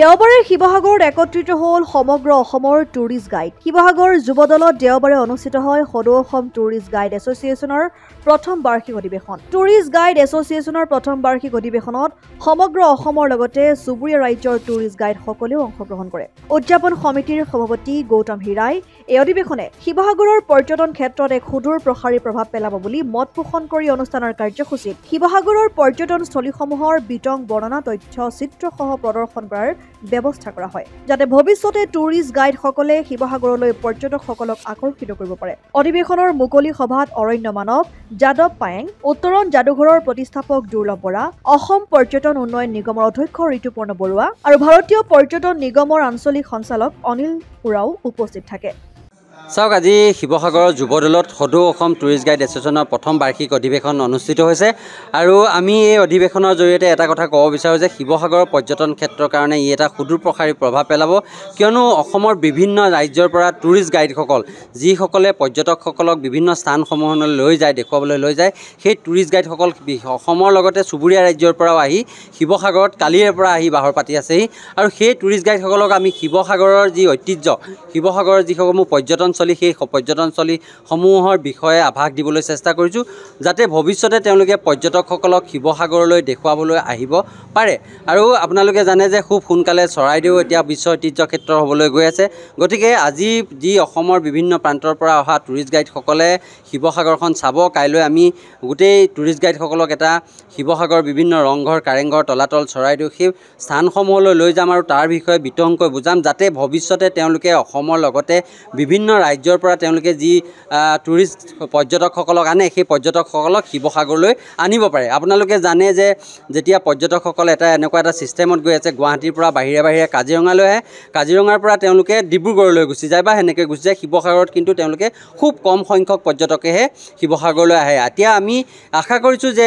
দেওবাৰে শিৱসাগৰত একত্ৰিত হ'ল সমগ্ৰ অসমৰ টুৰিষ্ট গাইড শিৱসাগৰ যুৱ দলত দেওবাৰে অনুষ্ঠিত হয় সদৌ অসম টুৰিষ্ট গাইড এছ'চিয়েচনৰ প্ৰথম বাৰ্ষিক অধিৱেশন টুৰিষ্ট গাইড এছ'চিয়েচনৰ প্ৰথম বাৰ্ষিক অধিৱেশনত সমগ্ৰ অসমৰ লগতে চুবুৰীয়া ৰাজ্যৰ টুৰিষ্ট গাইডসকলেও অংশগ্ৰহণ কৰে উদযাপন সমিতিৰ সভাপতি গৌতম হীৰাই এই অধিৱেশনে শিৱসাগৰৰ পৰ্যটন ক্ষেত্ৰত এক সুদূৰ প্ৰসাৰী প্ৰভাৱ পেলাব বুলি মত পোষণ কৰি অনুষ্ঠানৰ কাৰ্যসূচীত শিৱসাগৰৰ পৰ্যটনস্থলীসমূহৰ বিতং বৰ্ণনা তথ্য চিত্ৰসহ প্ৰদৰ্শন কৰাৰ ব্যৱস্থা কৰা হয় যাতে ভৱিষ্যতে টুৰিষ্ট গাইডসকলে শিৱসাগৰলৈ পৰ্যটকসকলক আকৰ্ষিত কৰিব পাৰে অধিৱেশনৰ মুকলি সভাত অৰণ্য মানৱ যাদৱ পায়েং উত্তৰণ যাদুঘৰৰ প্ৰতিষ্ঠাপক দুৰ্লভ বৰা অসম পৰ্যটন উন্নয়ন নিগমৰ অধ্যক্ষ ঋতুপৰ্ণ বৰুৱা আৰু ভাৰতীয় পৰ্যটন নিগমৰ আঞ্চলিক সঞ্চালক অনিল উৰাও উপস্থিত থাকে চাওক আজি শিৱসাগৰৰ যুৱ যুৱদৌলত সদৌ অসম টুৰিষ্ট গাইড এছ'চিয়েশ্যনৰ প্ৰথম বাৰ্ষিক অধিৱেশন অনুষ্ঠিত হৈছে আৰু আমি এই অধিৱেশনৰ জৰিয়তে এটা কথা ক'ব বিচাৰোঁ যে শিৱসাগৰৰ পৰ্যটন ক্ষেত্ৰৰ কাৰণে ই এটা সুদূৰ প্ৰসাৰী প্ৰভাৱ পেলাব কিয়নো অসমৰ বিভিন্ন ৰাজ্যৰ পৰা টুৰিষ্ট গাইডসকল যিসকলে পৰ্যটকসকলক বিভিন্ন স্থানসমূহলৈ লৈ যায় দেখুৱাবলৈ লৈ যায় সেই টুৰিষ্ট গাইডসকল অসমৰ লগতে চুবুৰীয়া ৰাজ্যৰ পৰাও আহি শিৱসাগৰত কালিৰে পৰা আহি বাহৰ পাতি আছেহি আৰু সেই টুৰিষ্ট গাইডসকলক আমি শিৱসাগৰৰ যি ঐতিহ্য শিৱসাগৰৰ যিসমূহ পৰ্যটন পৰ্যটনস্থলী সেই পৰ্যটনস্থলীসমূহৰ বিষয়ে আভাস দিবলৈ চেষ্টা কৰিছোঁ যাতে ভৱিষ্যতে তেওঁলোকে পৰ্যটকসকলক শিৱসাগৰলৈ দেখুৱাবলৈ আহিব পাৰে আৰু আপোনালোকে জানে যে খুব সোনকালে চৰাইদেউ এতিয়া বিশ্ব ঐতিহ্য ঐতিহ্যক্ষেত্ৰ হ'বলৈ গৈ আছে গতিকে আজি যি অসমৰ বিভিন্ন প্ৰান্তৰ পৰা অহা টুৰিষ্ট গাইডসকলে শিৱসাগৰখন চাব কাইলৈ আমি গোটেই টুৰিষ্ট গাইডসকলক এটা শিৱসাগৰ বিভিন্ন ৰংঘৰ কাৰেংঘৰ তলাতল চৰাইদেউ সেই স্থানসমূহলৈ লৈ যাম আৰু তাৰ বিষয়ে বিতংকৈ বুজাম যাতে ভৱিষ্যতে তেওঁলোকে অসমৰ লগতে বিভিন্ন ৰাজ্যৰ পৰা তেওঁলোকে যি টুৰিষ্ট পৰ্যটকসকলক আনে সেই পৰ্যটকসকলক শিৱসাগৰলৈ আনিব পাৰে আপোনালোকে জানে যে যেতিয়া পৰ্যটকসকল এটা এনেকুৱা এটা ছিষ্টেমত গৈ আছে গুৱাহাটীৰ পৰা বাহিৰে বাহিৰে কাজিৰঙালৈ আহে কাজিৰঙাৰ পৰা তেওঁলোকে ডিব্ৰুগড়লৈ গুচি যায় বা সেনেকৈ গুচি যায় শিৱসাগৰত কিন্তু তেওঁলোকে খুব কম সংখ্যক পৰ্যটকেহে শিৱসাগৰলৈ আহে এতিয়া আমি আশা কৰিছোঁ যে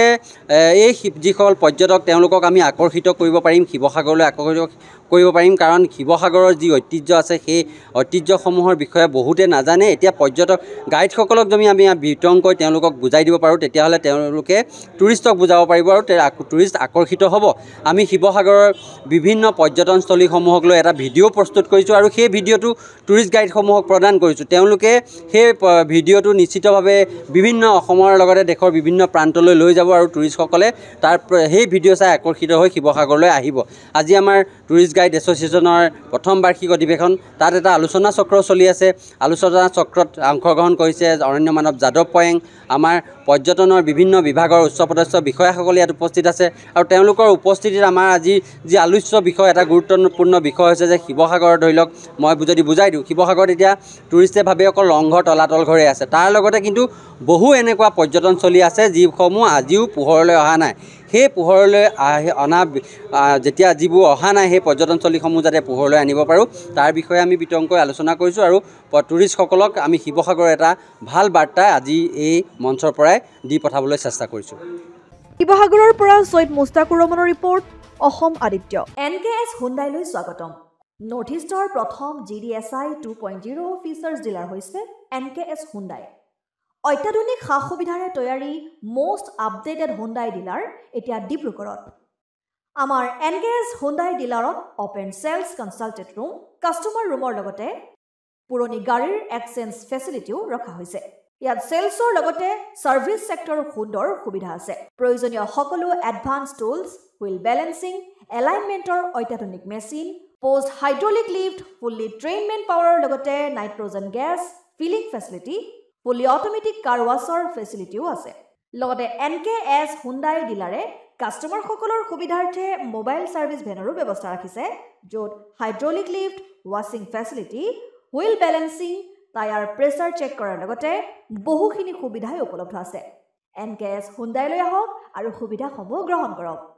এই যিসকল পৰ্যটক তেওঁলোকক আমি আকৰ্ষিত কৰিব পাৰিম শিৱসাগৰলৈ আকৰ্ষিত কৰিব পাৰিম কাৰণ শিৱসাগৰৰ যি ঐতিহ্য আছে সেই ঐতিহ্যসমূহৰ বিষয়ে বহুতে নাজানে এতিয়া পৰ্যটক গাইডসকলক যদি আমি বিতংকৈ তেওঁলোকক বুজাই দিব পাৰোঁ তেতিয়াহ'লে তেওঁলোকে টুৰিষ্টক বুজাব পাৰিব আৰু টুৰিষ্ট আকৰ্ষিত হ'ব আমি শিৱসাগৰৰ বিভিন্ন পৰ্যটনস্থলীসমূহক লৈ এটা ভিডিঅ' প্ৰস্তুত কৰিছোঁ আৰু সেই ভিডিঅ'টো টুৰিষ্ট গাইডসমূহক প্ৰদান কৰিছোঁ তেওঁলোকে সেই ভিডিঅ'টো নিশ্চিতভাৱে বিভিন্ন অসমৰ লগতে দেশৰ বিভিন্ন প্ৰান্তলৈ লৈ যাব আৰু টুৰিষ্টসকলে তাৰ সেই ভিডিঅ' চাই আকৰ্ষিত হৈ শিৱসাগৰলৈ আহিব আজি আমাৰ টুৰিষ্ট গাইড এছ'চিয়েশ্যনৰ প্ৰথম বাৰ্ষিক অধিৱেশন তাত এটা আলোচনা চক্ৰ চলি আছে আলো আলোচনা চক্ৰত অংশগ্ৰহণ কৰিছে অৰণ্য মানৱ যাদৱ পয়েং আমাৰ পৰ্যটনৰ বিভিন্ন বিভাগৰ উচ্চপদস্থ বিষয়াসকল ইয়াত উপস্থিত আছে আৰু তেওঁলোকৰ উপস্থিতিত আমাৰ আজি যি আলোচ্য বিষয় এটা গুৰুত্বপূৰ্ণ বিষয় হৈছে যে শিৱসাগৰ ধৰি লওক মই যদি বুজাই দিওঁ শিৱসাগৰত এতিয়া টুৰিষ্টে ভাবে অকল ৰংঘৰ তলাতল ঘৰে আছে তাৰ লগতে কিন্তু বহু এনেকুৱা পৰ্যটনস্থলী আছে যিসমূহ আজিও পোহৰলৈ অহা নাই সেই পোহৰলৈ আহি অনা যেতিয়া যিবোৰ অহা নাই সেই পৰ্যটনস্থলীসমূহ যাতে পোহৰলৈ আনিব পাৰোঁ তাৰ বিষয়ে আমি বিতংকৈ আলোচনা কৰিছোঁ আৰু টুৰিষ্ট টুৰিষ্টসকলক আমি শিৱসাগৰৰ এটা ভাল বাৰ্তা আজি এই মঞ্চৰ পৰাই দি পঠাবলৈ চেষ্টা কৰিছোঁ শিৱসাগৰৰ পৰা চৈদ মুস্তাকুৰ ৰমনৰ report Asom Aditya N K S হুণ্ডাইলৈ স্বাগতম নৰ্থ ইষ্টৰ প্ৰথম G D S I two point zero' features dealer হৈছে এন কে এছ হুণ্ডাই অত্যাধুনিক সা সুবিধাৰে তৈয়াৰী মষ্ট আপডেটেড হুণ্ডাই ডিলাৰ এতিয়া ডিব্ৰুগড়ত আমাৰ লগতে পুৰণি গাড়ীৰ এক্সেঞ্জ ফেচিলিটিও ৰখা হৈছে ইয়াত চেলছৰ লগতে ছাৰ্ভিচ ছেক্টৰ সুন্দৰ সুবিধা আছে প্ৰয়োজনীয় সকলো এডভান্স টুলছ হুইল বেলেঞ্চিং এলাইনমেণ্টৰ অত্যাধুনিক মেচিন পষ্ট হাইড্ৰলিক লিফ্ট ফুল্লি ট্ৰেইনমেণ্ট পাৱাৰৰ লগতে nitrogen gas filling facility fully automatic car washer ফেচিলিটিও আছে লগতে এন কে এছ হুণ্ডাই ডিলাৰে কাষ্টমাৰসকলৰ সুবিধাৰ্থে মোবাইল ছাৰ্ভিচ ভেনৰো ব্যৱস্থা ৰাখিছে য'ত হাইড্ৰলিক লিফ্ট ৱাশ্বিং facility wheel balancing tyre pressure check কৰাৰ লগতে বহুখিনি সুবিধাই উপলব্ধ আছে এন কে এছ হুণ্ডাইলৈ আহক আৰু সুবিধাসমূহ গ্ৰহণ কৰক